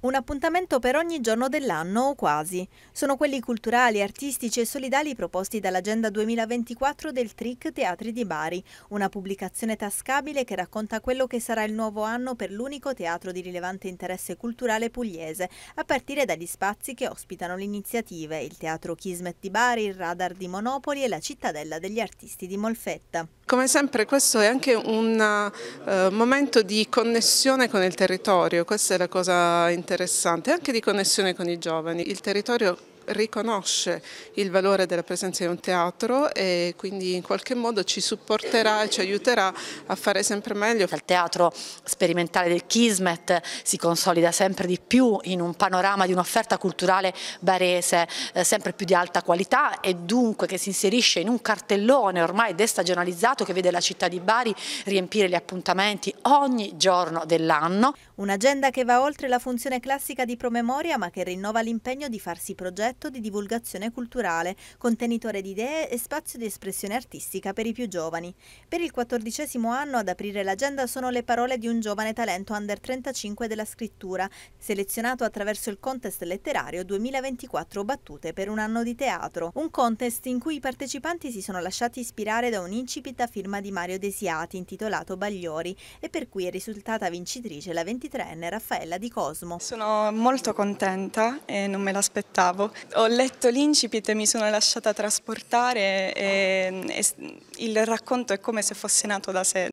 Un appuntamento per ogni giorno dell'anno o quasi. Sono quelli culturali, artistici e solidali proposti dall'Agenda 2024 del TRIC Teatri di Bari, una pubblicazione tascabile che racconta quello che sarà il nuovo anno per l'unico teatro di rilevante interesse culturale pugliese, a partire dagli spazi che ospitano le iniziative, il Teatro Kismet di Bari, il Radar di Monopoli e la Cittadella degli Artisti di Molfetta. Come sempre questo è anche un uh, momento di connessione con il territorio, questa è la cosa interessante, anche di connessione con i giovani. Il territorio riconosce il valore della presenza di un teatro e quindi in qualche modo ci supporterà e ci aiuterà a fare sempre meglio. Il teatro sperimentale del Kismet si consolida sempre di più in un panorama di un'offerta culturale barese eh, sempre più di alta qualità e dunque che si inserisce in un cartellone ormai destagionalizzato che vede la città di Bari riempire gli appuntamenti ogni giorno dell'anno. Un'agenda che va oltre la funzione classica di promemoria ma che rinnova l'impegno di farsi progetti progetto di divulgazione culturale, contenitore di idee e spazio di espressione artistica per i più giovani. Per il quattordicesimo anno ad aprire l'agenda sono le parole di un giovane talento under 35 della scrittura, selezionato attraverso il contest letterario 2024 Battute per un anno di teatro, un contest in cui i partecipanti si sono lasciati ispirare da un'incipita firma di Mario Desiati intitolato Bagliori e per cui è risultata vincitrice la 23enne Raffaella Di Cosmo. Sono molto contenta e non me l'aspettavo ho letto l'incipit e mi sono lasciata trasportare e, e il racconto è come se fosse nato da sé.